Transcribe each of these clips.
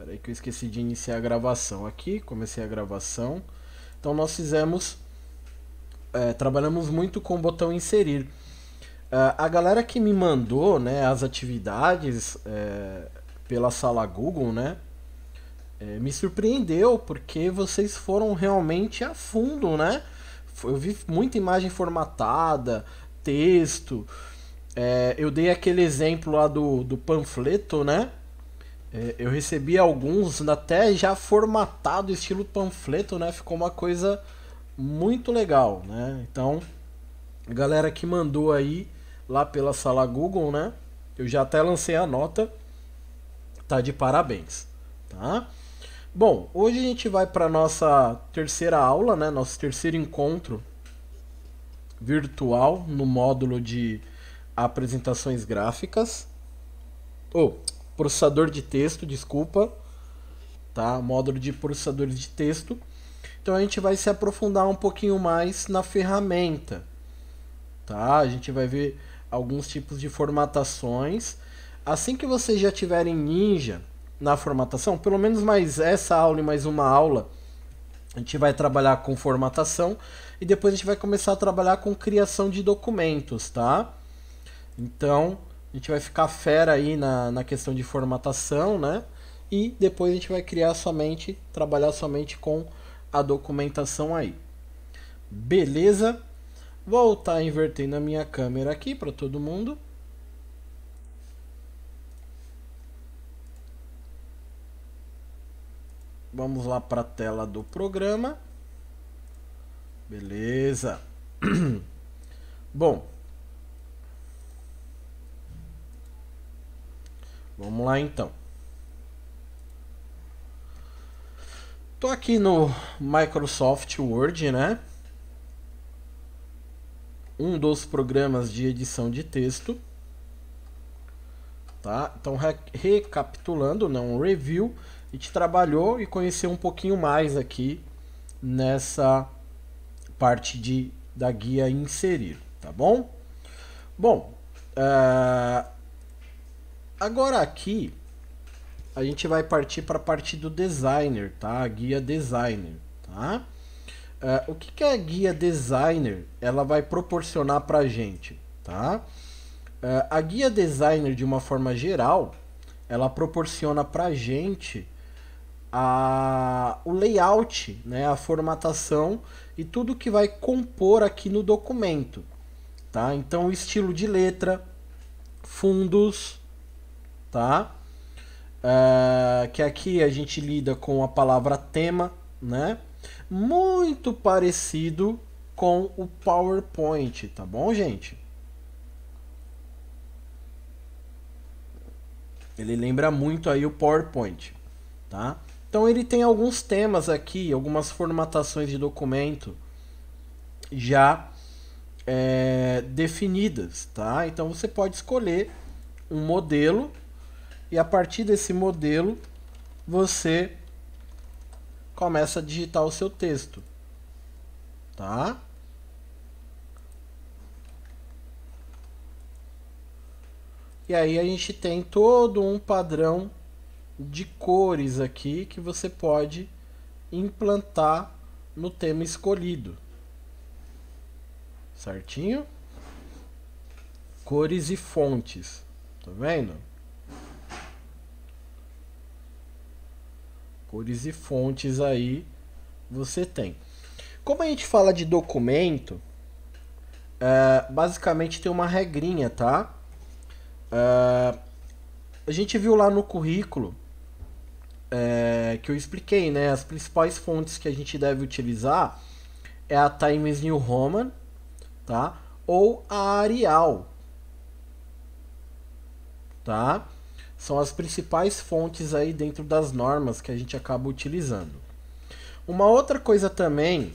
Espera aí que eu esqueci de iniciar a gravação aqui. Comecei a gravação. Então nós fizemos... É, trabalhamos muito com o botão inserir. Uh, a galera que me mandou né, as atividades é, pela sala Google, né? É, me surpreendeu porque vocês foram realmente a fundo, né? Eu vi muita imagem formatada, texto. É, eu dei aquele exemplo lá do, do panfleto, né? É, eu recebi alguns até já formatado, estilo panfleto, né? Ficou uma coisa muito legal, né? Então, a galera que mandou aí lá pela sala Google, né? Eu já até lancei a nota. Tá de parabéns, tá? Bom, hoje a gente vai para nossa terceira aula, né? Nosso terceiro encontro virtual no módulo de apresentações gráficas. Ou, oh, processador de texto, desculpa, tá? Módulo de processadores de texto. Então a gente vai se aprofundar um pouquinho mais na ferramenta, tá? A gente vai ver alguns tipos de formatações. Assim que vocês já tiverem Ninja na formatação, pelo menos mais essa aula e mais uma aula, a gente vai trabalhar com formatação e depois a gente vai começar a trabalhar com criação de documentos, tá? Então, a gente vai ficar fera aí na, na questão de formatação, né? E depois a gente vai criar somente, trabalhar somente com a documentação aí. Beleza? Vou estar tá invertendo a minha câmera aqui para todo mundo. Vamos lá para a tela do programa. Beleza. Bom, Vamos lá então. Tô aqui no Microsoft Word, né? Um dos programas de edição de texto. Tá? Então, re recapitulando, né? um review, a gente trabalhou e conheceu um pouquinho mais aqui nessa parte de, da guia inserir, tá bom? Bom, uh Agora aqui a gente vai partir para a parte do designer, tá? A guia designer, tá? Uh, o que, que a guia designer ela vai proporcionar para a gente, tá? Uh, a guia designer de uma forma geral ela proporciona para a gente a, o layout, né, a formatação e tudo que vai compor aqui no documento, tá? Então, estilo de letra, fundos, tá? Uh, que aqui a gente lida com a palavra tema, né? Muito parecido com o PowerPoint, tá bom, gente? Ele lembra muito aí o PowerPoint, tá? Então ele tem alguns temas aqui, algumas formatações de documento já é, definidas, tá? Então você pode escolher um modelo e a partir desse modelo, você começa a digitar o seu texto. Tá? E aí a gente tem todo um padrão de cores aqui que você pode implantar no tema escolhido. Certinho? Cores e fontes. Tá vendo? cores e fontes aí você tem. Como a gente fala de documento, uh, basicamente tem uma regrinha, tá? Uh, a gente viu lá no currículo uh, que eu expliquei, né? As principais fontes que a gente deve utilizar é a Times New Roman, tá? Ou a Arial, tá? são as principais fontes aí dentro das normas que a gente acaba utilizando. Uma outra coisa também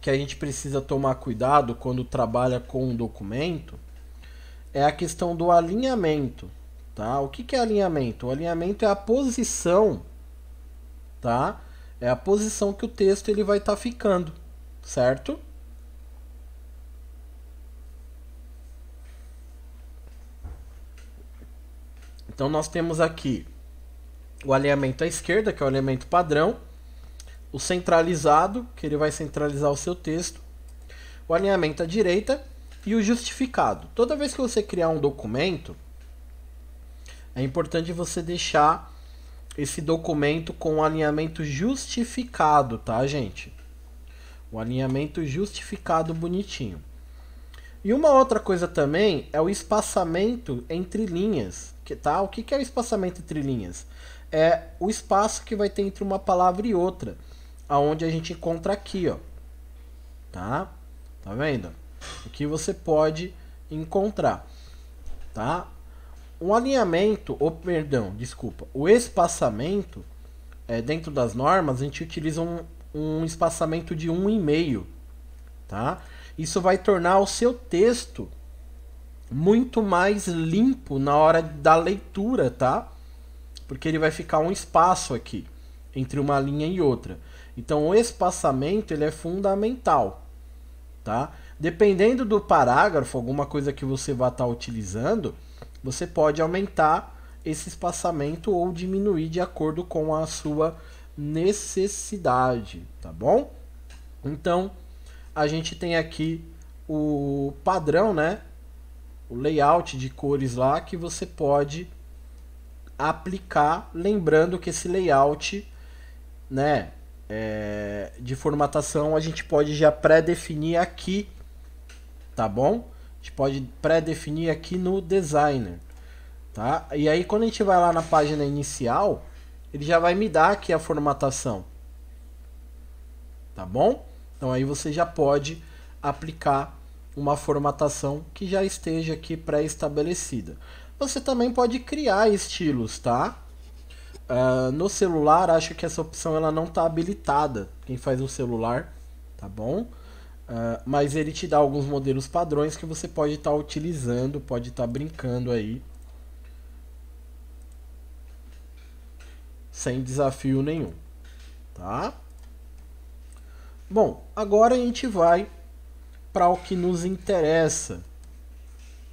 que a gente precisa tomar cuidado quando trabalha com um documento é a questão do alinhamento, tá? O que, que é alinhamento? O alinhamento é a posição, tá? É a posição que o texto ele vai estar tá ficando, certo? Então nós temos aqui o alinhamento à esquerda, que é o alinhamento padrão, o centralizado, que ele vai centralizar o seu texto, o alinhamento à direita e o justificado. Toda vez que você criar um documento, é importante você deixar esse documento com o alinhamento justificado, tá, gente? O alinhamento justificado bonitinho. E uma outra coisa também é o espaçamento entre linhas que tá? O que, que é o espaçamento entre linhas? É o espaço que vai ter entre uma palavra e outra, aonde a gente encontra aqui, ó. Tá? Tá vendo? O que você pode encontrar, tá? Um alinhamento, ou perdão, desculpa, o espaçamento é, dentro das normas a gente utiliza um, um espaçamento de um e meio, tá? Isso vai tornar o seu texto muito mais limpo na hora da leitura, tá? Porque ele vai ficar um espaço aqui entre uma linha e outra. Então o espaçamento ele é fundamental, tá? Dependendo do parágrafo, alguma coisa que você vá estar tá utilizando, você pode aumentar esse espaçamento ou diminuir de acordo com a sua necessidade, tá bom? Então, a gente tem aqui o padrão, né, o layout de cores lá que você pode aplicar, lembrando que esse layout, né, é, de formatação a gente pode já pré-definir aqui, tá bom? A gente pode pré-definir aqui no designer, tá? E aí quando a gente vai lá na página inicial, ele já vai me dar aqui a formatação, tá bom? Então aí você já pode aplicar uma formatação que já esteja aqui pré-estabelecida. Você também pode criar estilos, tá? Uh, no celular, acho que essa opção ela não está habilitada. Quem faz o celular, tá bom? Uh, mas ele te dá alguns modelos padrões que você pode estar tá utilizando, pode estar tá brincando aí. Sem desafio nenhum, tá? Bom, agora a gente vai para o que nos interessa.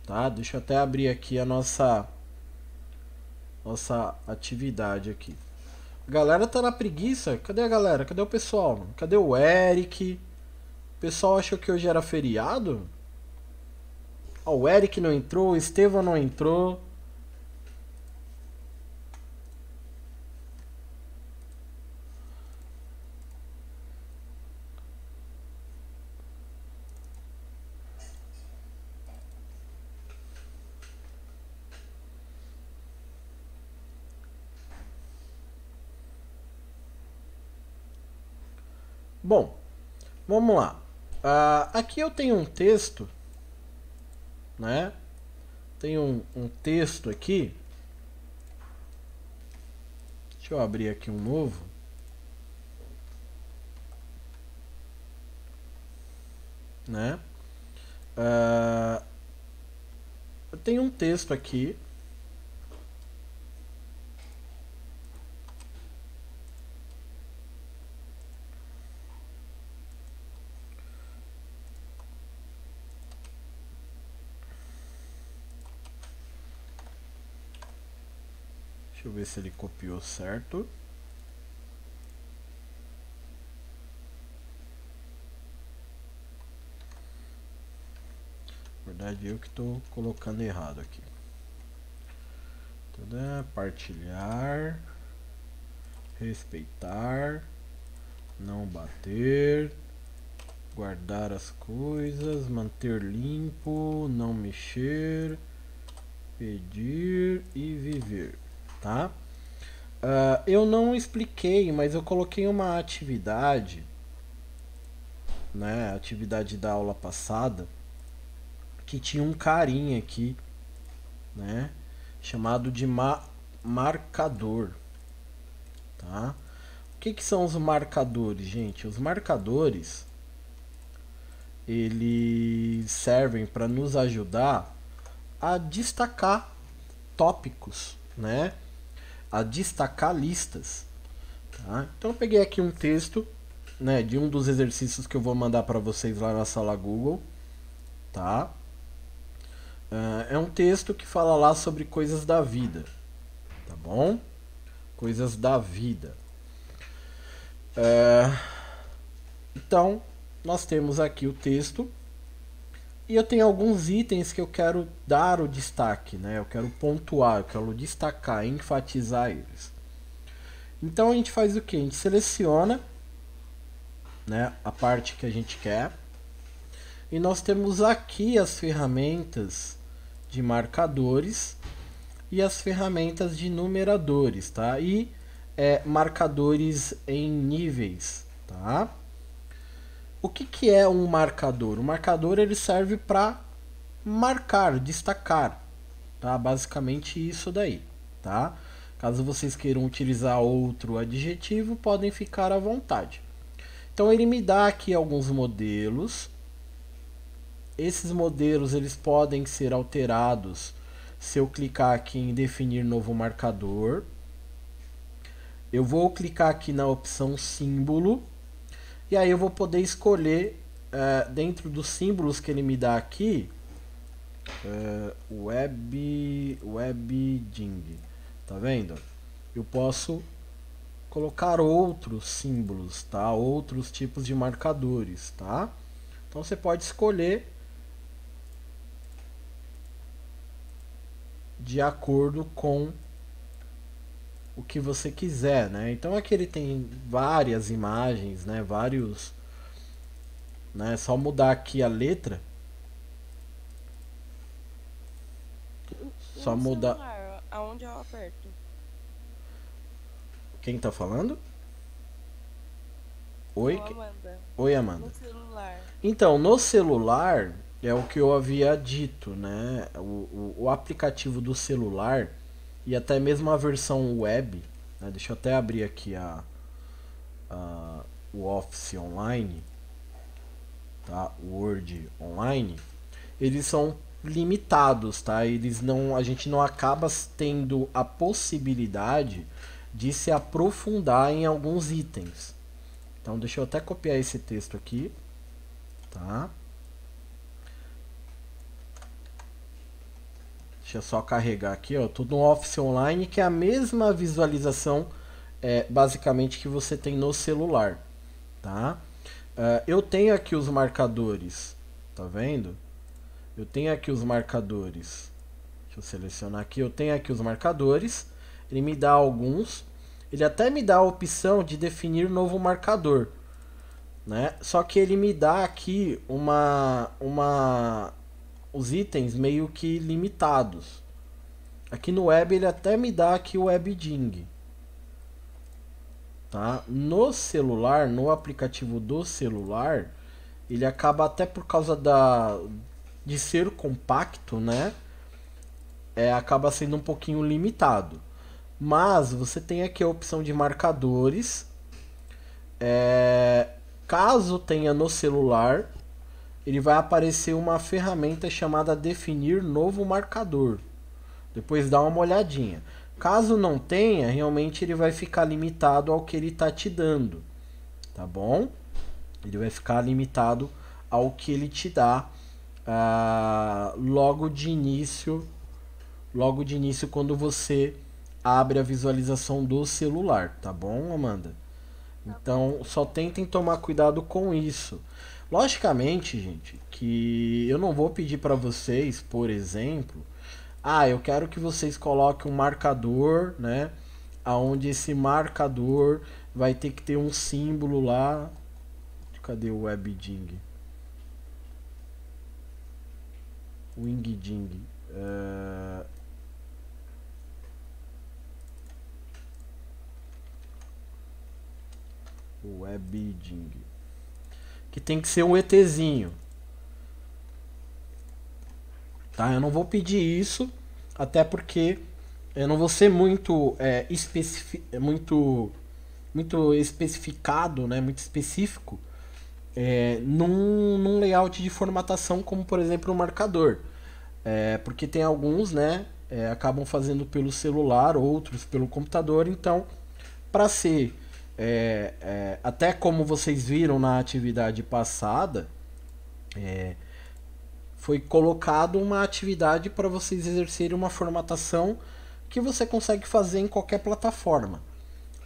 Tá? Deixa eu até abrir aqui a nossa nossa atividade aqui. A galera tá na preguiça. Cadê a galera? Cadê o pessoal? Cadê o Eric? O pessoal achou que hoje era feriado? Ó, o Eric não entrou, o Estevão não entrou. Bom, vamos lá. Uh, aqui eu tenho um texto, né? Tenho um, um texto aqui. Deixa eu abrir aqui um novo. Né? Uh, eu tenho um texto aqui se ele copiou certo. Na verdade, eu que estou colocando errado aqui. Tadã, então, é partilhar, respeitar, não bater, guardar as coisas, manter limpo, não mexer, pedir e viver, tá? Uh, eu não expliquei, mas eu coloquei uma atividade, né? Atividade da aula passada, que tinha um carinha aqui, né? Chamado de ma marcador, tá? O que, que são os marcadores, gente? Os marcadores eles servem para nos ajudar a destacar tópicos, né? a destacar listas. Tá? Então eu peguei aqui um texto né, de um dos exercícios que eu vou mandar para vocês lá na sala Google. Tá? É, é um texto que fala lá sobre coisas da vida. Tá bom? Coisas da vida. É, então, nós temos aqui o texto e eu tenho alguns itens que eu quero dar o destaque, né? Eu quero pontuar, eu quero destacar, enfatizar eles. Então a gente faz o que? A gente seleciona né, a parte que a gente quer. E nós temos aqui as ferramentas de marcadores e as ferramentas de numeradores, tá? E é, marcadores em níveis, tá? o que, que é um marcador? O marcador ele serve para marcar, destacar, tá? Basicamente isso daí, tá? Caso vocês queiram utilizar outro adjetivo, podem ficar à vontade. Então ele me dá aqui alguns modelos. Esses modelos eles podem ser alterados se eu clicar aqui em definir novo marcador. Eu vou clicar aqui na opção símbolo e aí eu vou poder escolher uh, dentro dos símbolos que ele me dá aqui. Uh, web webding tá vendo eu posso colocar outros símbolos tá outros tipos de marcadores tá então você pode escolher de acordo com o que você quiser, né? Então aqui ele tem várias imagens, né? Vários, né? Só mudar aqui a letra. Só mudar. aonde eu aperto? Quem tá falando? Oi, Amanda. Oi, Amanda. No celular. Então, no celular é o que eu havia dito, né? O, o, o aplicativo do celular e até mesmo a versão web. Né? Deixa eu até abrir aqui a, a o Office Online, tá? O Word Online. Eles são limitados, tá? Eles não, a gente não acaba tendo a possibilidade de se aprofundar em alguns itens. Então deixa eu até copiar esse texto aqui, tá? Deixa eu só carregar aqui, ó. Tudo no Office Online, que é a mesma visualização, é, basicamente, que você tem no celular, tá? Uh, eu tenho aqui os marcadores, tá vendo? Eu tenho aqui os marcadores. Deixa eu selecionar aqui. Eu tenho aqui os marcadores. Ele me dá alguns. Ele até me dá a opção de definir novo marcador. Né? Só que ele me dá aqui uma, uma os itens meio que limitados. Aqui no web ele até me dá aqui o WebDing. Tá? No celular, no aplicativo do celular, ele acaba até por causa da de ser compacto, né? É, acaba sendo um pouquinho limitado. Mas você tem aqui a opção de marcadores. É, caso tenha no celular, ele vai aparecer uma ferramenta chamada definir novo marcador. Depois dá uma olhadinha. Caso não tenha, realmente ele vai ficar limitado ao que ele está te dando, tá bom? Ele vai ficar limitado ao que ele te dá ah, logo de início, logo de início quando você abre a visualização do celular, tá bom, Amanda? Tá então só tentem tomar cuidado com isso. Logicamente, gente, que eu não vou pedir para vocês, por exemplo, ah, eu quero que vocês coloquem um marcador, né? Aonde esse marcador vai ter que ter um símbolo lá. Cadê o WebDing? Wingding. Uh... É, WebDing que tem que ser um ETzinho. Tá? Eu não vou pedir isso, até porque eu não vou ser muito é, muito muito especificado, né, muito específico é, num, num layout de formatação como por exemplo o um marcador. É, porque tem alguns, né, é, acabam fazendo pelo celular, outros pelo computador, então para ser é, é, até como vocês viram na atividade passada, é, foi colocado uma atividade para vocês exercerem uma formatação que você consegue fazer em qualquer plataforma,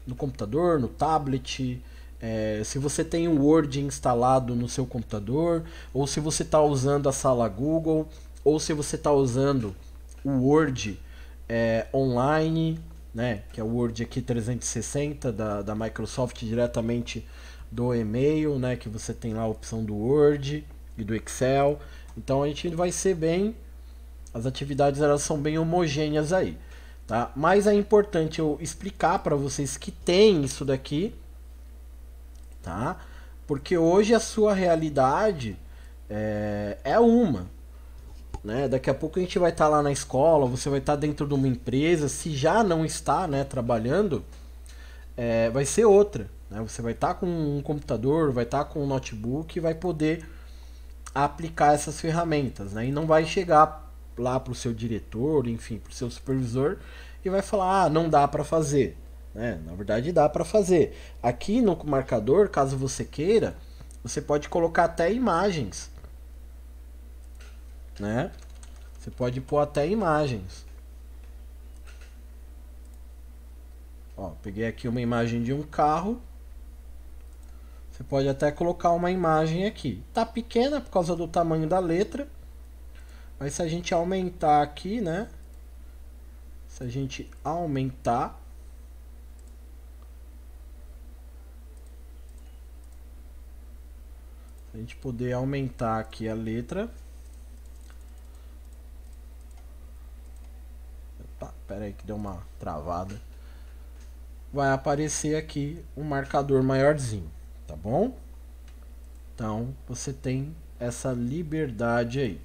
no computador, no tablet. É, se você tem o Word instalado no seu computador, ou se você está usando a sala Google, ou se você está usando o Word é, online, né, que é o Word aqui 360 da, da Microsoft diretamente do e-mail, né, que você tem lá a opção do Word e do Excel. Então a gente vai ser bem as atividades elas são bem homogêneas aí, tá? Mas é importante eu explicar para vocês que tem isso daqui, tá? Porque hoje a sua realidade é, é uma, né? Daqui a pouco a gente vai estar tá lá na escola, você vai estar tá dentro de uma empresa, se já não está né, trabalhando, é, vai ser outra. Né? Você vai estar tá com um computador, vai estar tá com um notebook e vai poder aplicar essas ferramentas. Né? E não vai chegar lá para o seu diretor, enfim, para o seu supervisor e vai falar: ah, não dá para fazer. Né? Na verdade, dá para fazer. Aqui no marcador, caso você queira, você pode colocar até imagens né? Você pode pôr até imagens. Ó, peguei aqui uma imagem de um carro. Você pode até colocar uma imagem aqui. Tá pequena por causa do tamanho da letra. Mas se a gente aumentar aqui, né? Se a gente aumentar, a gente poder aumentar aqui a letra Espera aí que deu uma travada. Vai aparecer aqui um marcador maiorzinho, tá bom? Então, você tem essa liberdade aí.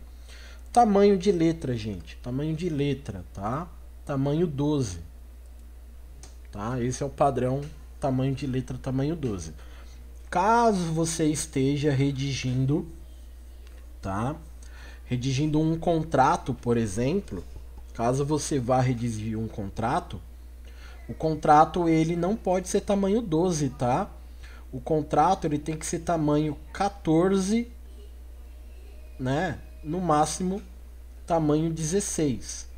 Tamanho de letra, gente. Tamanho de letra, tá? Tamanho 12. Tá? Esse é o padrão tamanho de letra, tamanho 12. Caso você esteja redigindo, tá? Redigindo um contrato, por exemplo, Caso você vá redigir um contrato, o contrato ele não pode ser tamanho 12, tá? O contrato ele tem que ser tamanho 14, né? No máximo tamanho 16,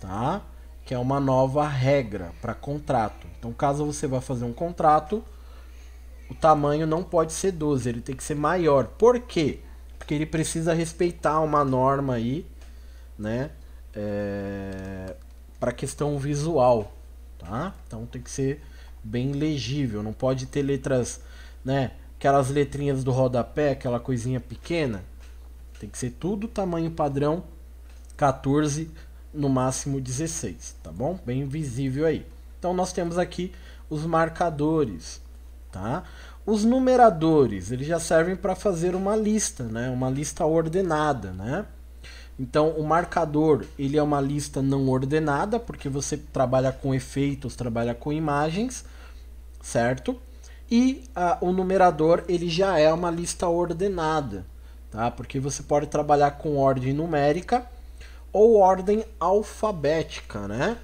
tá? Que é uma nova regra para contrato. Então, caso você vá fazer um contrato, o tamanho não pode ser 12, ele tem que ser maior. Por quê? Porque ele precisa respeitar uma norma aí, né? é, para questão visual, tá? Então tem que ser bem legível, não pode ter letras, né? Aquelas letrinhas do rodapé, aquela coisinha pequena. Tem que ser tudo tamanho padrão 14, no máximo 16, tá bom? Bem visível aí. Então nós temos aqui os marcadores, tá? Os numeradores, eles já servem para fazer uma lista, né? Uma lista ordenada, né? Então, o marcador ele é uma lista não ordenada, porque você trabalha com efeitos, trabalha com imagens, certo? E a, ah, o numerador ele já é uma lista ordenada, tá? Porque você pode trabalhar com ordem numérica ou ordem alfabética, né?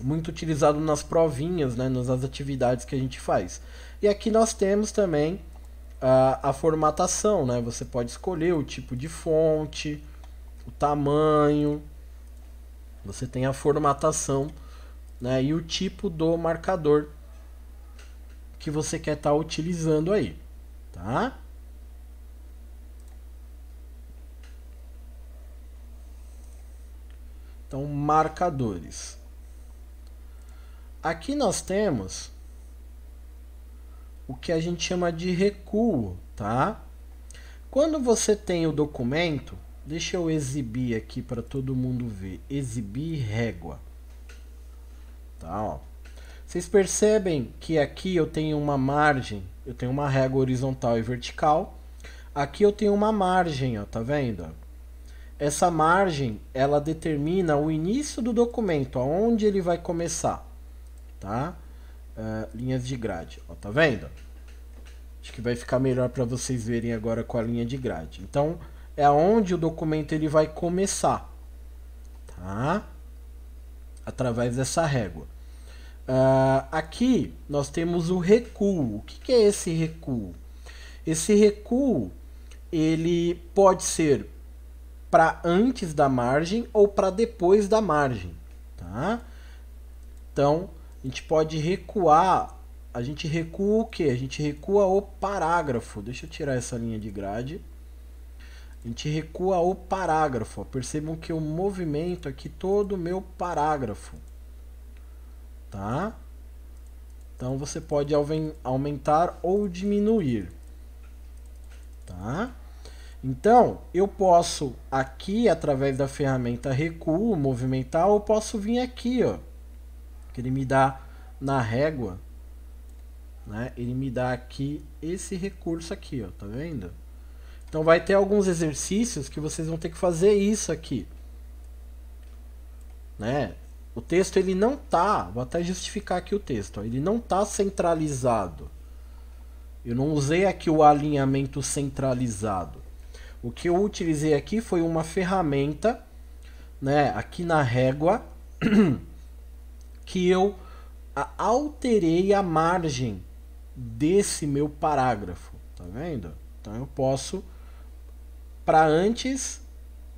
Muito utilizado nas provinhas, né? nas atividades que a gente faz. E aqui nós temos também a, ah, a formatação, né? Você pode escolher o tipo de fonte, o tamanho, você tem a formatação né, e o tipo do marcador que você quer estar tá utilizando aí, tá? Então, marcadores. Aqui nós temos o que a gente chama de recuo, tá? Quando você tem o documento, Deixa eu exibir aqui para todo mundo ver. Exibir régua. Tá, ó. Vocês percebem que aqui eu tenho uma margem, eu tenho uma régua horizontal e vertical. Aqui eu tenho uma margem, ó, tá vendo? Essa margem, ela determina o início do documento, aonde ele vai começar, tá? Uh, linhas de grade, ó, tá vendo? Acho que vai ficar melhor para vocês verem agora com a linha de grade. Então, é onde o documento ele vai começar, tá? Através dessa régua. Uh, aqui nós temos o recuo. O que, que é esse recuo? Esse recuo ele pode ser para antes da margem ou para depois da margem, tá? Então a gente pode recuar. A gente recua o que? A gente recua o parágrafo. Deixa eu tirar essa linha de grade. A gente recua o parágrafo. Percebam que o movimento aqui todo o meu parágrafo. Tá? Então você pode aumentar ou diminuir. Tá? Então, eu posso aqui, através da ferramenta recuo, movimentar, ou posso vir aqui, ó. Que ele me dá na régua, né? Ele me dá aqui esse recurso aqui, ó. Tá vendo? Então vai ter alguns exercícios que vocês vão ter que fazer isso aqui. Né? O texto ele não tá, vou até justificar aqui o texto, ó, ele não tá centralizado. Eu não usei aqui o alinhamento centralizado. O que eu utilizei aqui foi uma ferramenta, né, aqui na régua, que eu alterei a margem desse meu parágrafo, tá vendo? Então eu posso para antes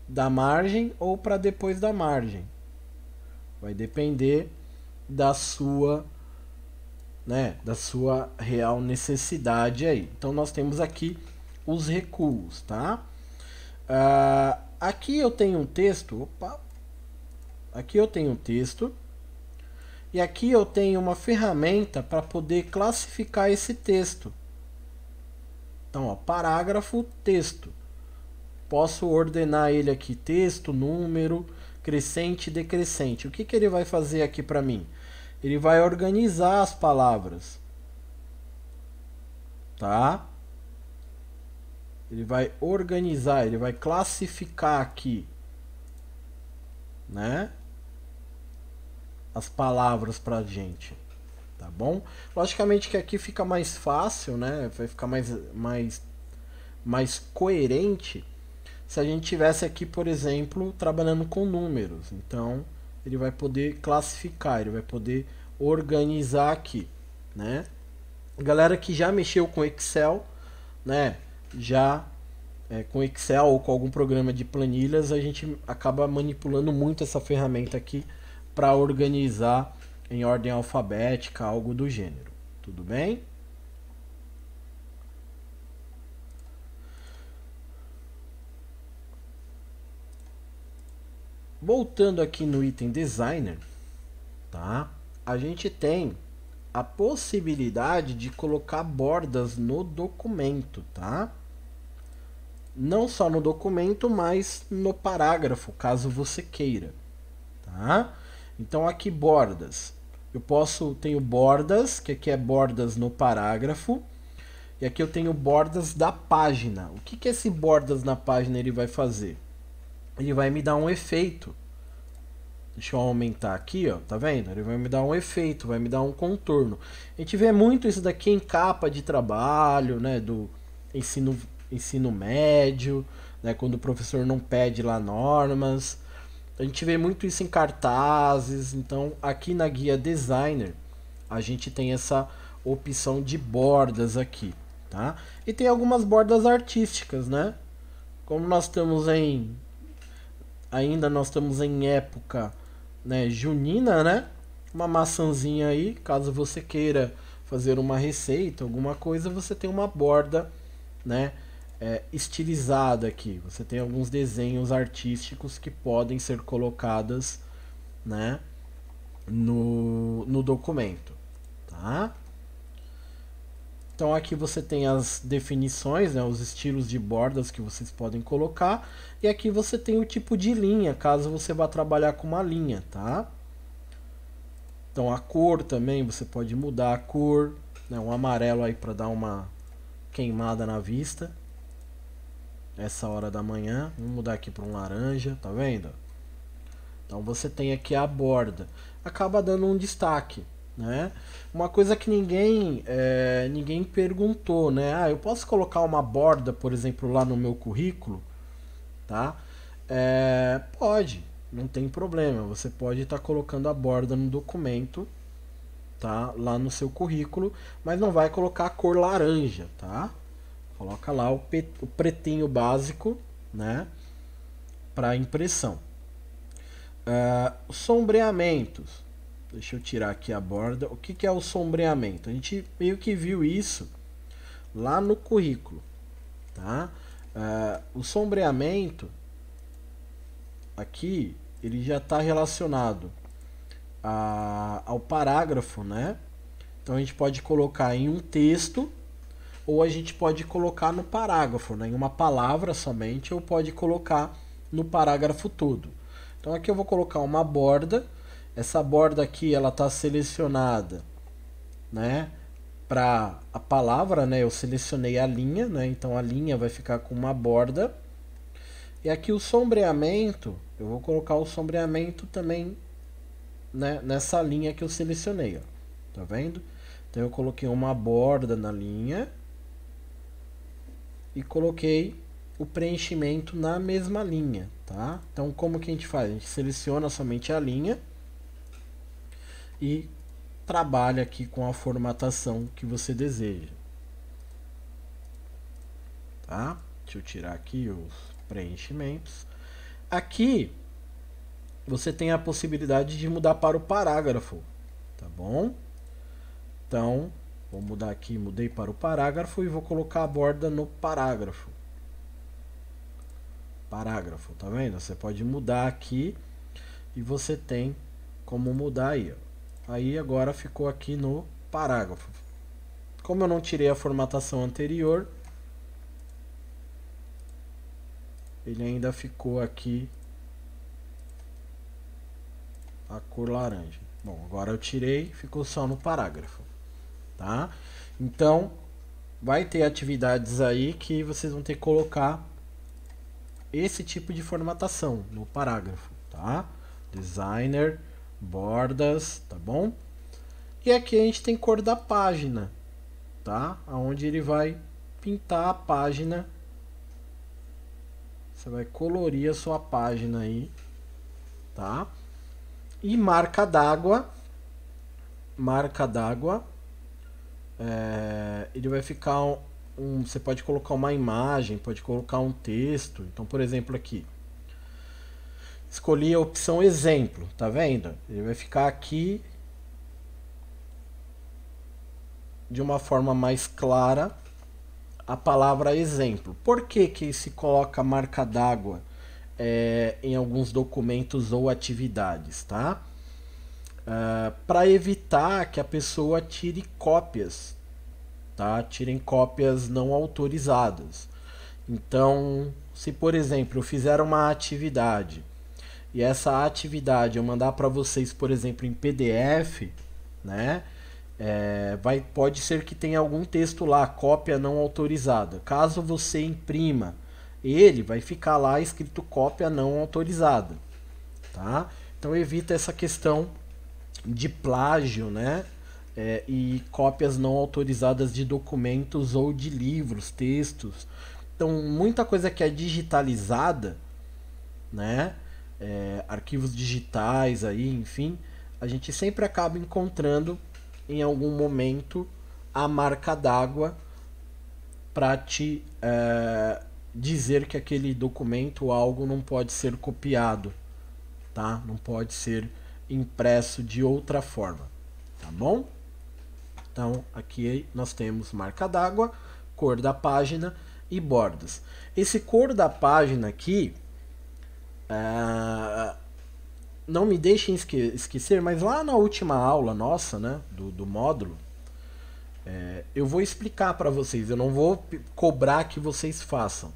da margem ou para depois da margem. Vai depender da sua, né, da sua real necessidade aí. Então nós temos aqui os recuos, tá? Uh, aqui eu tenho um texto, opa, aqui eu tenho um texto e aqui eu tenho uma ferramenta para poder classificar esse texto. Então, ó, parágrafo, texto. Posso ordenar ele aqui texto, número, crescente, decrescente. O que, que ele vai fazer aqui para mim? Ele vai organizar as palavras. Tá? Ele vai organizar, ele vai classificar aqui, né? As palavras pra gente, tá bom? Logicamente que aqui fica mais fácil, né? Vai ficar mais mais mais coerente se a gente tivesse aqui, por exemplo, trabalhando com números. Então, ele vai poder classificar, ele vai poder organizar aqui, né? Galera que já mexeu com Excel, né? Já é, com Excel ou com algum programa de planilhas, a gente acaba manipulando muito essa ferramenta aqui para organizar em ordem alfabética, algo do gênero. Tudo bem? Voltando aqui no item designer, tá? A gente tem a possibilidade de colocar bordas no documento, tá? Não só no documento, mas no parágrafo, caso você queira, tá? Então aqui bordas. Eu posso tenho bordas, que aqui é bordas no parágrafo, e aqui eu tenho bordas da página. O que que esse bordas na página ele vai fazer? ele vai me dar um efeito. Deixa eu aumentar aqui, ó, tá vendo? Ele vai me dar um efeito, vai me dar um contorno. A gente vê muito isso daqui em capa de trabalho, né, do ensino, ensino médio, né, quando o professor não pede lá normas. A gente vê muito isso em cartazes, então aqui na guia designer a gente tem essa opção de bordas aqui, tá? E tem algumas bordas artísticas, né? Como nós estamos em ainda nós estamos em época né, junina, né? Uma maçãzinha aí, caso você queira fazer uma receita, alguma coisa, você tem uma borda, né? É, estilizada aqui. Você tem alguns desenhos artísticos que podem ser colocadas, né? No, no documento, tá? Então aqui você tem as definições, né, os estilos de bordas que vocês podem colocar. E aqui você tem o tipo de linha, caso você vá trabalhar com uma linha, tá? Então a cor também, você pode mudar a cor, né, um amarelo aí para dar uma queimada na vista. Essa hora da manhã, vamos mudar aqui para um laranja, tá vendo? Então você tem aqui a borda, acaba dando um destaque né? Uma coisa que ninguém é, ninguém perguntou, né? Ah, eu posso colocar uma borda, por exemplo, lá no meu currículo, tá? É, pode, não tem problema. Você pode estar tá colocando a borda no documento, tá? Lá no seu currículo, mas não vai colocar a cor laranja, tá? Coloca lá o, o pretinho básico, né? Para impressão. Uh, sombreamentos Deixa eu tirar aqui a borda. O que, que é o sombreamento? A gente meio que viu isso lá no currículo, tá? Uh, o sombreamento aqui ele já está relacionado a, ao parágrafo, né? Então a gente pode colocar em um texto ou a gente pode colocar no parágrafo, né? em uma palavra somente, ou pode colocar no parágrafo todo. Então aqui eu vou colocar uma borda essa borda aqui ela está selecionada, né? Para a palavra, né? Eu selecionei a linha, né? Então a linha vai ficar com uma borda. E aqui o sombreamento, eu vou colocar o sombreamento também né, nessa linha que eu selecionei, ó. Tá vendo? Então eu coloquei uma borda na linha e coloquei o preenchimento na mesma linha, tá? Então como que a gente faz? A gente seleciona somente a linha e trabalha aqui com a formatação que você deseja. Tá? Deixa eu tirar aqui os preenchimentos. Aqui você tem a possibilidade de mudar para o parágrafo, tá bom? Então, vou mudar aqui, mudei para o parágrafo e vou colocar a borda no parágrafo. Parágrafo, tá vendo? Você pode mudar aqui e você tem como mudar aí, ó. Aí agora ficou aqui no parágrafo. Como eu não tirei a formatação anterior, ele ainda ficou aqui a cor laranja. Bom, agora eu tirei, ficou só no parágrafo, tá? Então, vai ter atividades aí que vocês vão ter que colocar esse tipo de formatação no parágrafo, tá? Designer bordas, tá bom? E aqui a gente tem cor da página, tá? Aonde ele vai pintar a página. Você vai colorir a sua página aí, tá? E marca d'água, marca d'água, é, ele vai ficar um, um, você pode colocar uma imagem, pode colocar um texto. Então, por exemplo, aqui escolhi a opção exemplo, tá vendo? Ele vai ficar aqui de uma forma mais clara a palavra exemplo. Por que, que se coloca marca d'água é, em alguns documentos ou atividades, tá? Uh, ah, para evitar que a pessoa tire cópias, tá? Tirem cópias não autorizadas. Então, se por exemplo eu fizer uma atividade e essa atividade eu mandar para vocês, por exemplo, em PDF, né? É, vai, pode ser que tenha algum texto lá, cópia não autorizada. Caso você imprima, ele vai ficar lá escrito cópia não autorizada, tá? Então evita essa questão de plágio, né? É, e cópias não autorizadas de documentos ou de livros, textos. Então muita coisa que é digitalizada, né? é, arquivos digitais aí, enfim, a gente sempre acaba encontrando em algum momento a marca d'água para te é, dizer que aquele documento ou algo não pode ser copiado, tá? Não pode ser impresso de outra forma, tá bom? Então aqui nós temos marca d'água, cor da página e bordas. Esse cor da página aqui ah, não me deixem esque esquecer, mas lá na última aula nossa, né, do, do módulo, é, eu vou explicar para vocês. Eu não vou cobrar que vocês façam,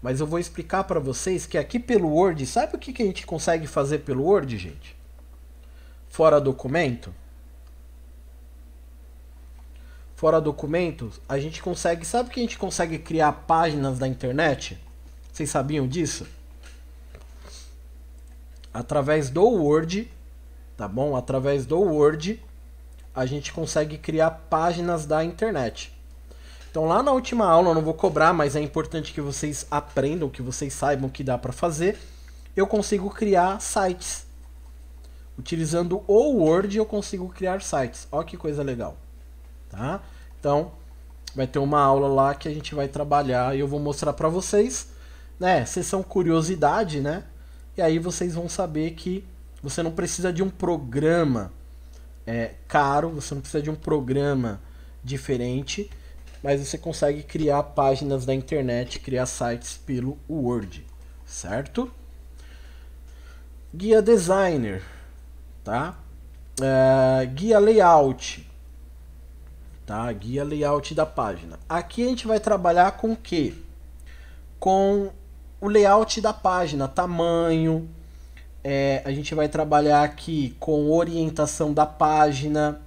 mas eu vou explicar para vocês que aqui pelo Word, sabe o que, que a gente consegue fazer pelo Word, gente? Fora documento? Fora documento, a gente consegue. Sabe que a gente consegue criar páginas da internet? Vocês sabiam disso? através do Word, tá bom? Através do Word, a gente consegue criar páginas da internet. Então lá na última aula, eu não vou cobrar, mas é importante que vocês aprendam, que vocês saibam o que dá para fazer. Eu consigo criar sites. Utilizando o Word, eu consigo criar sites. Olha que coisa legal, tá? Então, vai ter uma aula lá que a gente vai trabalhar e eu vou mostrar para vocês, né? Sessão curiosidade, né? E aí vocês vão saber que você não precisa de um programa é, caro, você não precisa de um programa diferente, mas você consegue criar páginas da internet, criar sites pelo Word, certo? Guia Designer, tá? É, guia Layout, tá? Guia Layout da página. Aqui a gente vai trabalhar com o quê? Com o layout da página, tamanho. É, a gente vai trabalhar aqui com orientação da página.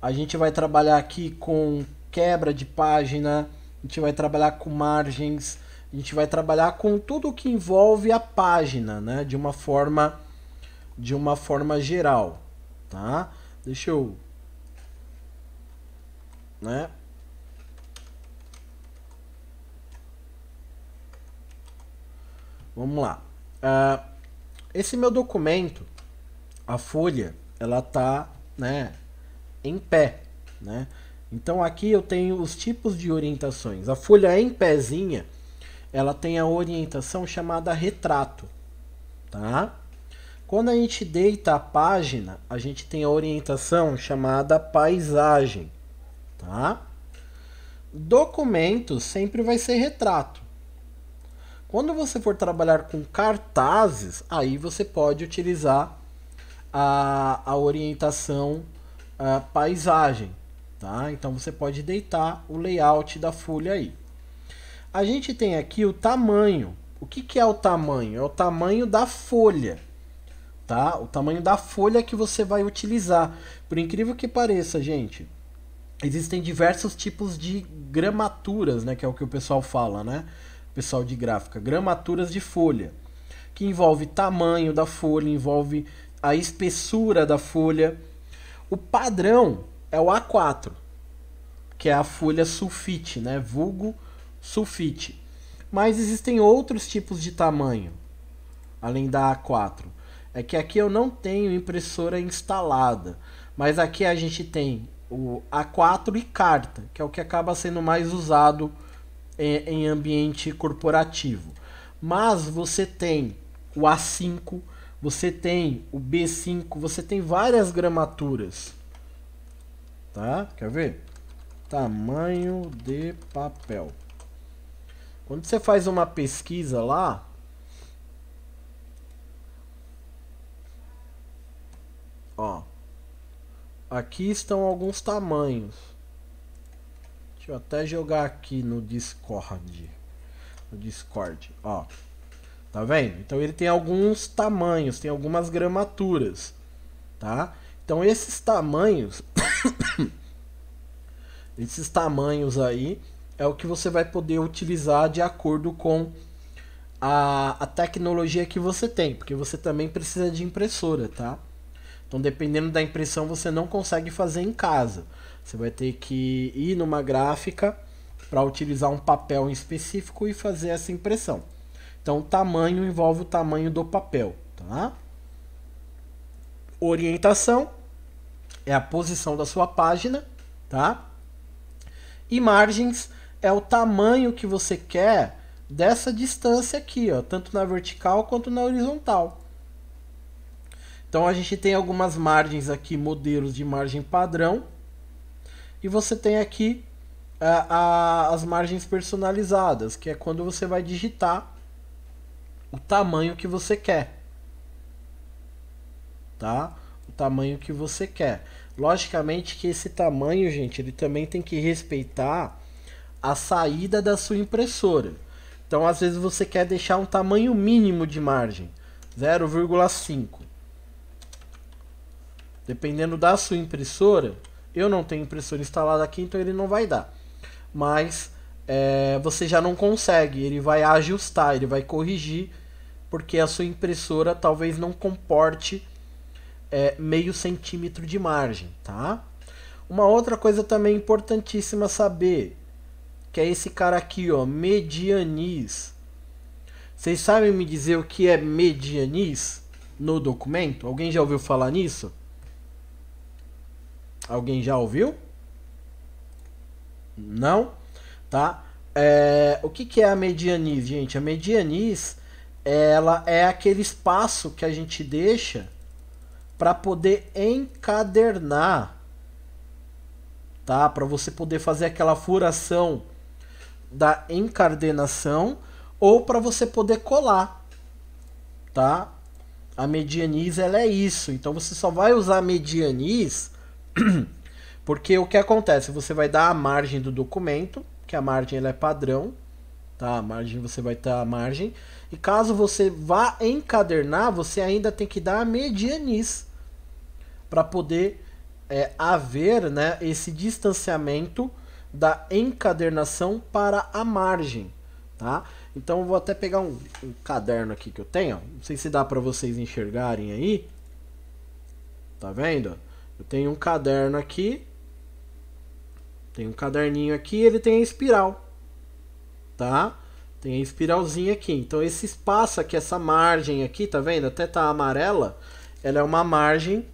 A gente vai trabalhar aqui com quebra de página. A gente vai trabalhar com margens. A gente vai trabalhar com tudo que envolve a página, né? De uma forma, de uma forma geral, tá? Deixa eu, né? Vamos lá. Uh, esse meu documento, a folha, ela tá, né, em pé, né? Então aqui eu tenho os tipos de orientações. A folha em pezinha, ela tem a orientação chamada retrato, tá? Quando a gente deita a página, a gente tem a orientação chamada paisagem, tá? Documento sempre vai ser retrato. Quando você for trabalhar com cartazes, aí você pode utilizar a, a orientação a paisagem, tá? Então você pode deitar o layout da folha aí. A gente tem aqui o tamanho. O que, que é o tamanho? É o tamanho da folha, tá? O tamanho da folha que você vai utilizar. Por incrível que pareça, gente, existem diversos tipos de gramaturas, né? Que é o que o pessoal fala, né? pessoal de gráfica, gramaturas de folha, que envolve tamanho da folha, envolve a espessura da folha. O padrão é o A4, que é a folha sulfite, né? Vulgo sulfite. Mas existem outros tipos de tamanho, além da A4. É que aqui eu não tenho impressora instalada, mas aqui a gente tem o A4 e carta, que é o que acaba sendo mais usado em ambiente corporativo. Mas você tem o A5, você tem o B5, você tem várias gramaturas. Tá? Quer ver? Tamanho de papel. Quando você faz uma pesquisa lá, ó, aqui estão alguns tamanhos. Deixa eu até jogar aqui no Discord. No Discord, ó. Tá vendo? Então ele tem alguns tamanhos, tem algumas gramaturas, tá? Então esses tamanhos esses tamanhos aí é o que você vai poder utilizar de acordo com a, a tecnologia que você tem, porque você também precisa de impressora, tá? Então, dependendo da impressão, você não consegue fazer em casa. Você vai ter que ir numa gráfica para utilizar um papel em específico e fazer essa impressão. Então, o tamanho envolve o tamanho do papel, tá? Orientação é a posição da sua página, tá? E margens é o tamanho que você quer dessa distância aqui, ó, tanto na vertical quanto na horizontal. Então a gente tem algumas margens aqui, modelos de margem padrão, e você tem aqui a, a, as margens personalizadas, que é quando você vai digitar o tamanho que você quer. Tá? O tamanho que você quer. Logicamente que esse tamanho, gente, ele também tem que respeitar a saída da sua impressora. Então, às vezes você quer deixar um tamanho mínimo de margem, 0,5. Dependendo da sua impressora, eu não tenho impressora instalada aqui, então ele não vai dar. Mas é, você já não consegue, ele vai ajustar, ele vai corrigir, porque a sua impressora talvez não comporte é, meio centímetro de margem, tá? Uma outra coisa também importantíssima saber, que é esse cara aqui, ó, medianis. Vocês sabem me dizer o que é medianis no documento? Alguém já ouviu falar nisso? Alguém já ouviu? Não? Tá? É, o que, que é a medianiz, gente? A medianiz ela é aquele espaço que a gente deixa para poder encadernar, tá? Para você poder fazer aquela furação da encardenação ou para você poder colar, tá? A medianiz ela é isso. Então você só vai usar a medianiz Porque o que acontece? Você vai dar a margem do documento, que a margem ela é padrão, tá? A margem você vai ter a margem. E caso você vá encadernar, você ainda tem que dar a medianiz para poder é, haver né, esse distanciamento da encadernação para a margem, tá? Então vou até pegar um, um, caderno aqui que eu tenho, não sei se dá para vocês enxergarem aí. Tá vendo? Eu tenho um caderno aqui. Tem um caderninho aqui, ele tem a espiral. Tá? Tem a espiralzinha aqui. Então esse espaço aqui, essa margem aqui, tá vendo? Até tá amarela. Ela é uma margem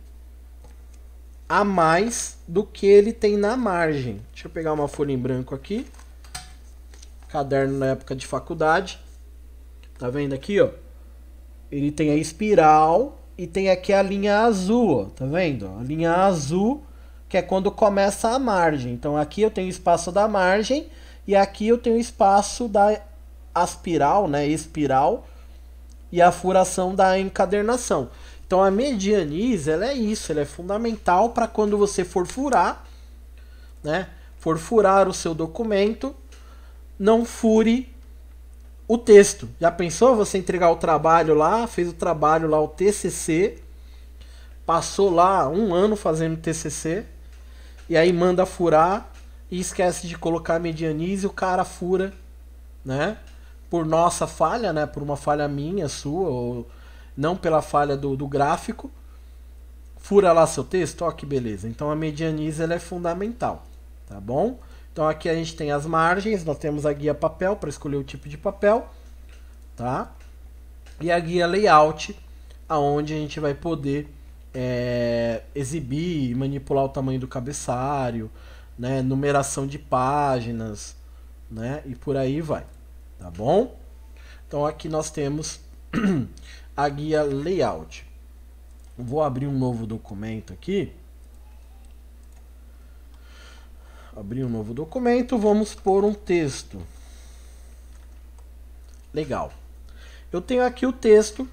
a mais do que ele tem na margem. Deixa eu pegar uma folha em branco aqui. Caderno na época de faculdade. Tá vendo aqui, ó? Ele tem a espiral e tem aqui a linha azul, ó, tá vendo? A linha azul, que é quando começa a margem. Então aqui eu tenho espaço da margem e aqui eu tenho espaço da aspiral, né, espiral e a furação da encadernação. Então a medianiza, ela é isso, ela é fundamental para quando você for furar, né, for furar o seu documento, não fure o texto. Já pensou você entregar o trabalho lá, fez o trabalho lá, o TCC, passou lá um ano fazendo TCC, e aí manda furar e esquece de colocar medianize, o cara fura, né? Por nossa falha, né? Por uma falha minha, sua, ou não pela falha do, do gráfico. Fura lá seu texto, ó que beleza. Então a medianize ela é fundamental, tá bom? Então aqui a gente tem as margens, nós temos a guia papel para escolher o tipo de papel, tá? E a guia layout, aonde a gente vai poder é, exibir e manipular o tamanho do cabeçário, né? Numeração de páginas, né? E por aí vai, tá bom? Então aqui nós temos a guia layout. Vou abrir um novo documento aqui. abrir um novo documento, vamos pôr um texto. Legal. Eu tenho aqui o texto.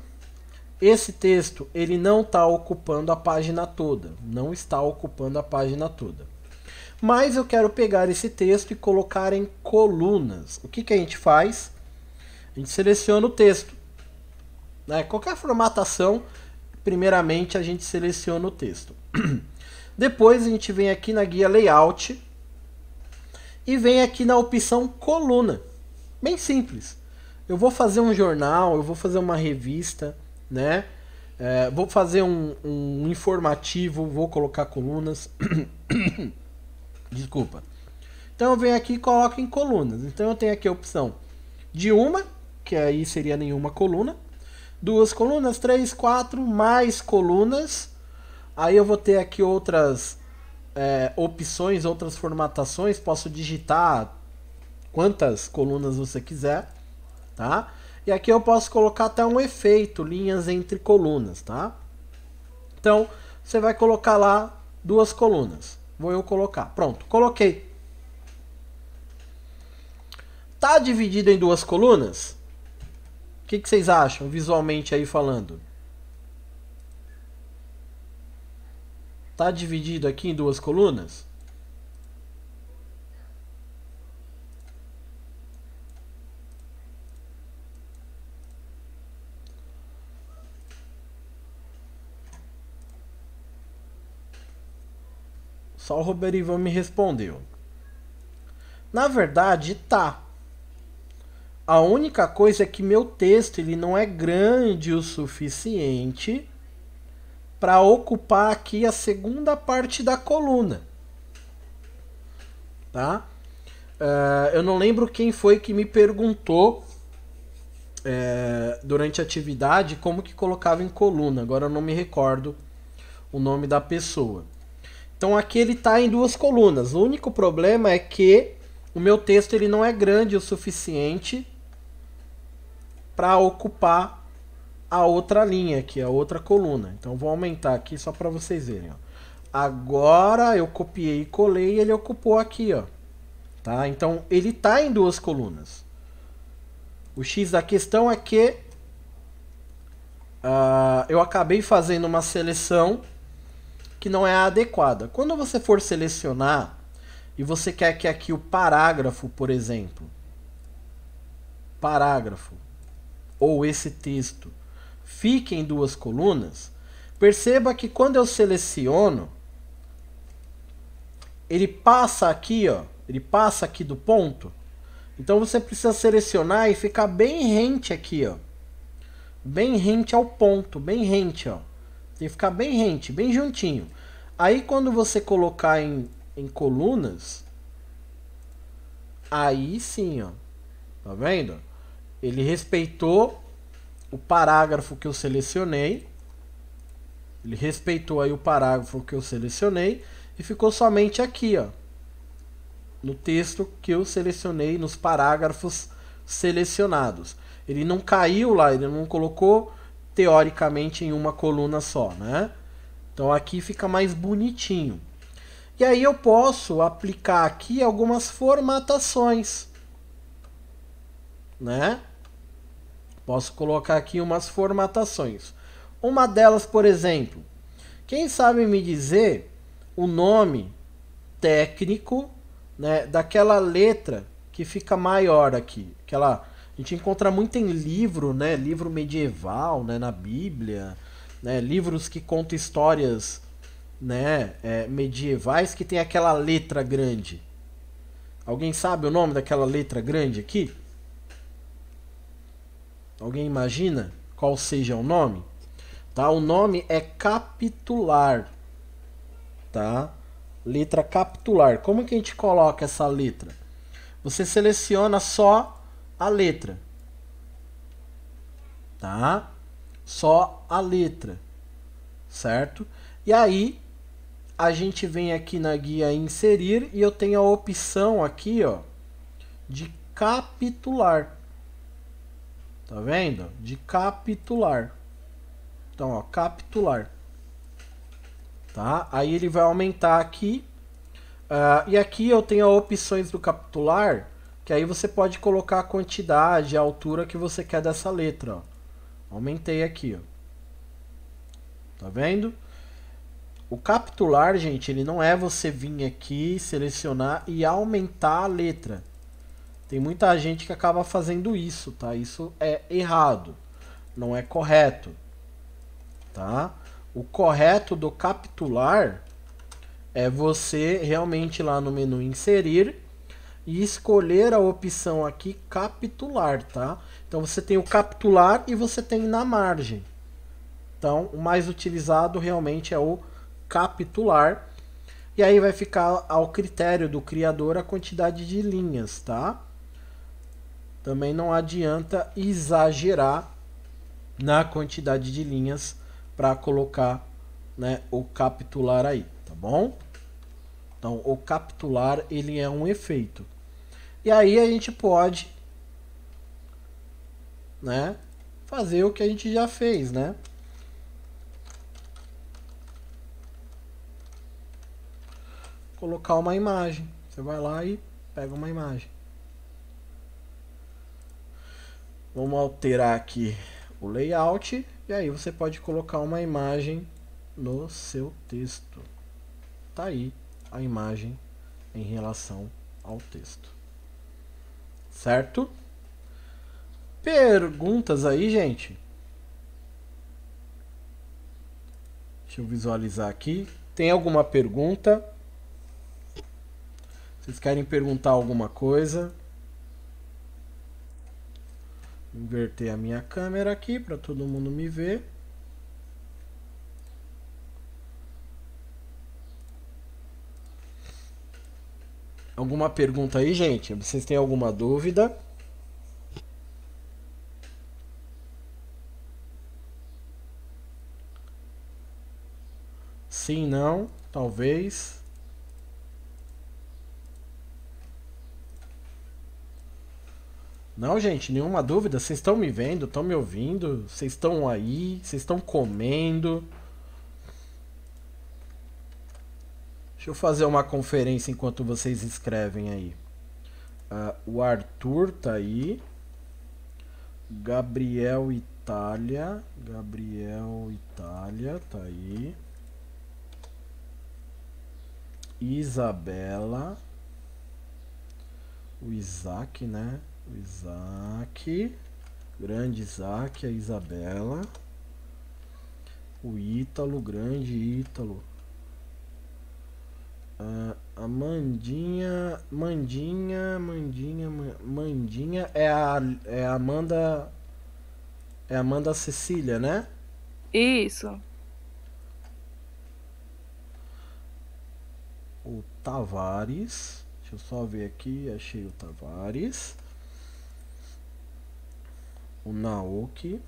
Esse texto ele não está ocupando a página toda, não está ocupando a página toda. Mas eu quero pegar esse texto e colocar em colunas. O que, que a gente faz? A gente seleciona o texto. Né? Qualquer formatação, primeiramente a gente seleciona o texto. Depois a gente vem aqui na guia Layout e vem aqui na opção coluna. Bem simples. Eu vou fazer um jornal, eu vou fazer uma revista, né? É, vou fazer um, um informativo, vou colocar colunas. Desculpa. Então eu venho aqui e coloco em colunas. Então eu tenho aqui a opção de uma, que aí seria nenhuma coluna. Duas colunas, três, quatro, mais colunas. Aí eu vou ter aqui outras é, opções, outras formatações, posso digitar quantas colunas você quiser, tá? E aqui eu posso colocar até um efeito, linhas entre colunas, tá? Então, você vai colocar lá duas colunas. Vou eu colocar. Pronto, coloquei. Tá dividido em duas colunas? O que, que vocês acham, visualmente aí falando? está dividido aqui em duas colunas. Só o Roberivan me respondeu. Na verdade, tá. A única coisa é que meu texto ele não é grande o suficiente para ocupar aqui a segunda parte da coluna. Tá? Uh, eu não lembro quem foi que me perguntou eh, durante a atividade como que colocava em coluna. Agora eu não me recordo o nome da pessoa. Então aqui ele está em duas colunas. O único problema é que o meu texto ele não é grande o suficiente para ocupar a outra linha aqui, a outra coluna. Então vou aumentar aqui só para vocês verem. Ó. Agora eu copiei e colei e ele ocupou aqui, ó. Tá? Então ele está em duas colunas. O X da questão é que uh, eu acabei fazendo uma seleção que não é a adequada. Quando você for selecionar e você quer que aqui o parágrafo, por exemplo, parágrafo ou esse texto fique em duas colunas, perceba que quando eu seleciono, ele passa aqui, ó, ele passa aqui do ponto. Então você precisa selecionar e ficar bem rente aqui, ó. Bem rente ao ponto, bem rente, ó. Tem que ficar bem rente, bem juntinho. Aí quando você colocar em, em colunas, aí sim, ó. Tá vendo? Ele respeitou o parágrafo que eu selecionei. Ele respeitou aí o parágrafo que eu selecionei e ficou somente aqui, ó, no texto que eu selecionei, nos parágrafos selecionados. Ele não caiu lá, ele não colocou teoricamente em uma coluna só, né? Então aqui fica mais bonitinho. E aí eu posso aplicar aqui algumas formatações, né? Posso colocar aqui umas formatações. Uma delas, por exemplo, quem sabe me dizer o nome técnico né, daquela letra que fica maior aqui? Aquela, a gente encontra muito em livro, né, livro medieval, né, na Bíblia, né, livros que contam histórias né, é, medievais que tem aquela letra grande. Alguém sabe o nome daquela letra grande aqui? Alguém imagina qual seja o nome? Tá? O nome é capitular. Tá? Letra capitular. Como que a gente coloca essa letra? Você seleciona só a letra. Tá? Só a letra. Certo? E aí a gente vem aqui na guia inserir e eu tenho a opção aqui, ó, de capitular. Tá vendo? De capitular. Então, ó, capitular. Tá? Aí ele vai aumentar aqui. Uh, e aqui eu tenho opções do capitular, que aí você pode colocar a quantidade, a altura que você quer dessa letra. Ó. Aumentei aqui. Ó. Tá vendo? O capitular, gente, ele não é você vir aqui, selecionar e aumentar a letra. Tem muita gente que acaba fazendo isso, tá? Isso é errado, não é correto, tá? O correto do capitular é você realmente lá no menu inserir e escolher a opção aqui capitular, tá? Então você tem o capitular e você tem na margem. Então o mais utilizado realmente é o capitular. E aí vai ficar ao critério do criador a quantidade de linhas, tá? Também não adianta exagerar na quantidade de linhas para colocar né, o capitular aí, tá bom? Então, o capitular ele é um efeito. E aí a gente pode né, fazer o que a gente já fez, né? Colocar uma imagem. Você vai lá e pega uma imagem. Vamos alterar aqui o layout e aí você pode colocar uma imagem no seu texto. Tá aí a imagem em relação ao texto. Certo? Perguntas aí, gente? Deixa eu visualizar aqui. Tem alguma pergunta? Vocês querem perguntar alguma coisa? inverter a minha câmera aqui para todo mundo me ver. Alguma pergunta aí, gente? Vocês têm alguma dúvida? Sim, não, talvez. Não, gente, nenhuma dúvida. Vocês estão me vendo, estão me ouvindo, vocês estão aí, vocês estão comendo. Deixa eu fazer uma conferência enquanto vocês escrevem aí. Uh, o Arthur tá aí. Gabriel Itália. Gabriel Itália tá aí. Isabela. O Isaac, né? O Isaac. Grande Isaac, a Isabela. O Ítalo, grande Ítalo. a Mandinha, Mandinha, Mandinha, Mandinha é a, é a Amanda, é a Amanda Cecília, né? Isso. O Tavares, deixa eu só ver aqui, achei o Tavares o Naoki.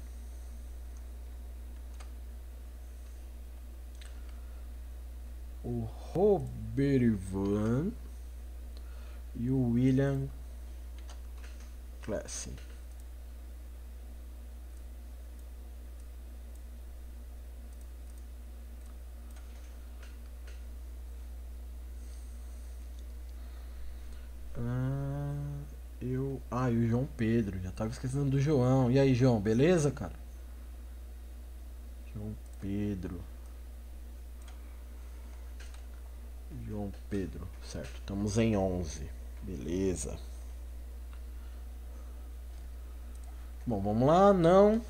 O Robert Van e o William Classic. Ah, o João Pedro. Já tava esquecendo do João. E aí, João, beleza, cara? João Pedro. João Pedro, certo. Estamos em 11. Beleza. Bom, vamos lá. Não.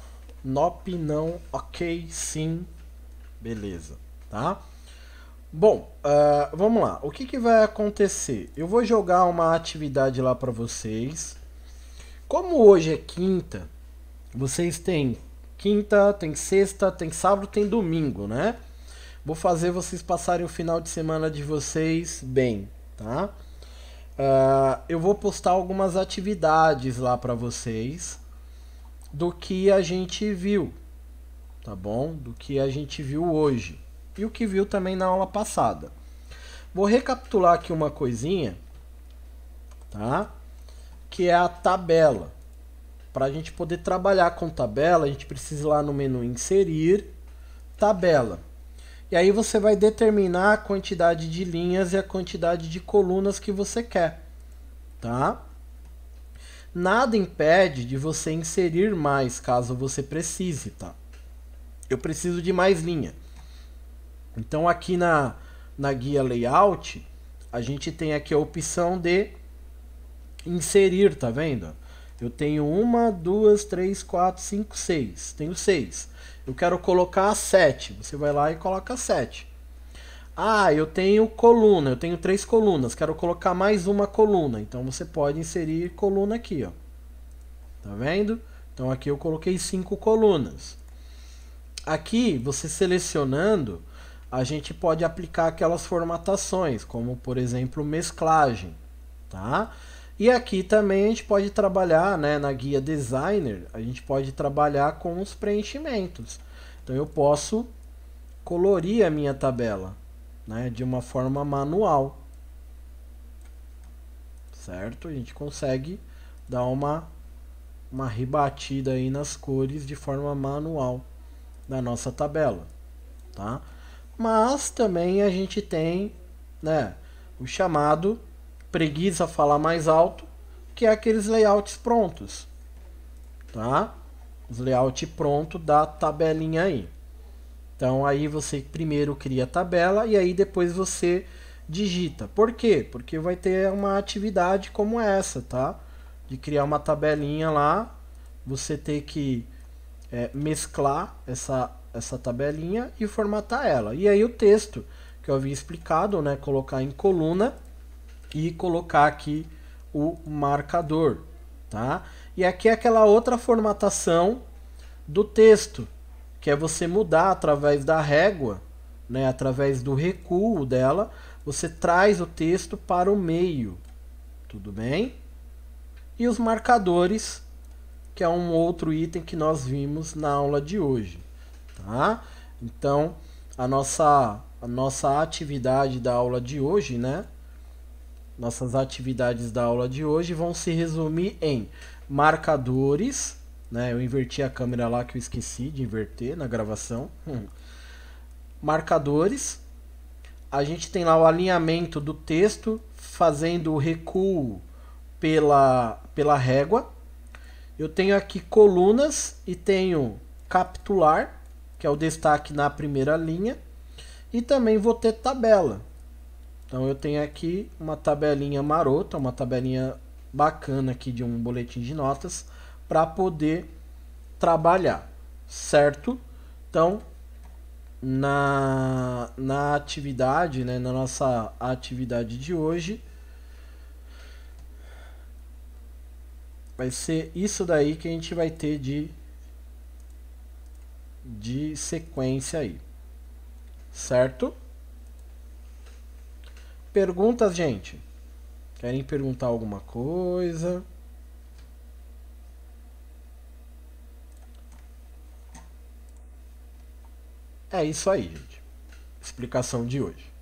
Nop, não. Ok, sim. Beleza, tá? Bom, uh, vamos lá. O que, que vai acontecer? Eu vou jogar uma atividade lá para vocês. Como hoje é quinta, vocês têm quinta, tem sexta, tem sábado, tem domingo, né? Vou fazer vocês passarem o final de semana de vocês bem, tá? Uh, eu vou postar algumas atividades lá para vocês do que a gente viu, tá bom? Do que a gente viu hoje e o que viu também na aula passada. Vou recapitular aqui uma coisinha, tá? que é a tabela. Para a gente poder trabalhar com tabela, a gente precisa ir lá no menu inserir tabela. E aí você vai determinar a quantidade de linhas e a quantidade de colunas que você quer, tá? Nada impede de você inserir mais, caso você precise, tá? Eu preciso de mais linha. Então aqui na, na guia layout, a gente tem aqui a opção de inserir, tá vendo? Eu tenho uma, duas, três, quatro, cinco, seis. Tenho seis. Eu quero colocar sete. Você vai lá e coloca sete. Ah, eu tenho coluna, eu tenho três colunas, quero colocar mais uma coluna. Então você pode inserir coluna aqui, ó. Tá vendo? Então aqui eu coloquei cinco colunas. Aqui, você selecionando, a gente pode aplicar aquelas formatações, como por exemplo, mesclagem, tá? E aqui também a gente pode trabalhar, né, na guia designer, a gente pode trabalhar com os preenchimentos. Então eu posso colorir a minha tabela, né, de uma forma manual. Certo? A gente consegue dar uma uma rebatida aí nas cores de forma manual da nossa tabela, tá? Mas também a gente tem, né, o chamado preguiça falar mais alto, que é aqueles layouts prontos, tá? Os layout pronto da tabelinha aí. Então aí você primeiro cria a tabela e aí depois você digita. Por quê? Porque vai ter uma atividade como essa, tá? De criar uma tabelinha lá, você ter que é, mesclar essa, essa tabelinha e formatar ela. E aí o texto que eu havia explicado, né? Colocar em coluna e colocar aqui o marcador, tá? E aqui é aquela outra formatação do texto, que é você mudar através da régua, né, através do recuo dela, você traz o texto para o meio, tudo bem? E os marcadores, que é um outro item que nós vimos na aula de hoje, tá? Então, a nossa, a nossa atividade da aula de hoje, né, nossas atividades da aula de hoje vão se resumir em marcadores, né? Eu inverti a câmera lá que eu esqueci de inverter na gravação. Hum. Marcadores. A gente tem lá o alinhamento do texto, fazendo o recuo pela, pela régua. Eu tenho aqui colunas e tenho capitular, que é o destaque na primeira linha. E também vou ter tabela então eu tenho aqui uma tabelinha marota, uma tabelinha bacana aqui de um boletim de notas para poder trabalhar, certo? Então na, na atividade, né, na nossa atividade de hoje, vai ser isso daí que a gente vai ter de, de sequência aí, certo? Perguntas, gente? Querem perguntar alguma coisa? É isso aí, gente. Explicação de hoje.